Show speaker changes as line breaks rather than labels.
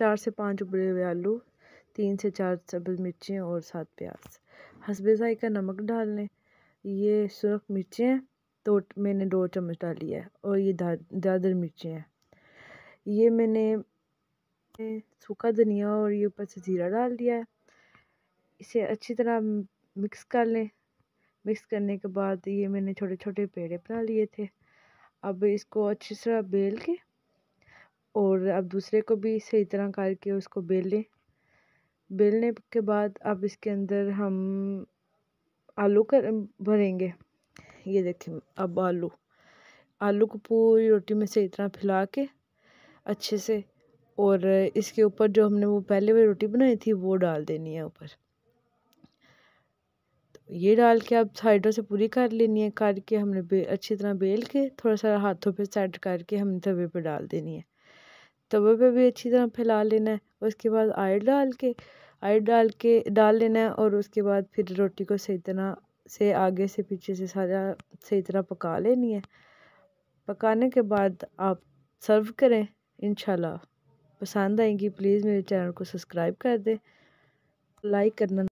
चार से पाँच उबले हुए आलू तीन से चार सब्ज़ मिर्चें और सात प्याज हसबे का नमक डाल लें ये सुरख मिर्चें हैं तो मैंने दो चम्मच डाली है और ये दादर मिर्चें हैं ये मैंने सूखा धनिया और ये ऊपर से ज़ीरा डाल दिया है इसे अच्छी तरह मिक्स कर लें मिक्स करने के बाद ये मैंने छोटे छोटे पेड़े बना लिए थे अब इसको अच्छी तरह बेल के और अब दूसरे को भी सही तरह करके उसको बेल लें बेलने के बाद अब इसके अंदर हम आलू कर भरेंगे ये देखें अब आलू आलू को पूरी रोटी में सही तरह फैला के अच्छे से और इसके ऊपर जो हमने वो पहले वाली रोटी बनाई थी वो डाल देनी है ऊपर तो ये डाल के अब साइडों से पूरी कर लेनी है करके हमने अच्छी तरह बेल के थोड़ा सा हाथों पे सेट करके हमने तवे पे डाल देनी है तवे पे भी अच्छी तरह फैला लेना है उसके बाद आयल डाल के आयल डाल के डाल लेना है और उसके बाद फिर रोटी को सही तरह से आगे से पीछे से सारा सही तरह पका लेनी है पकाने के बाद आप सर्व करें इन पसंद आएंगी प्लीज़ मेरे चैनल को सब्सक्राइब कर दें लाइक करना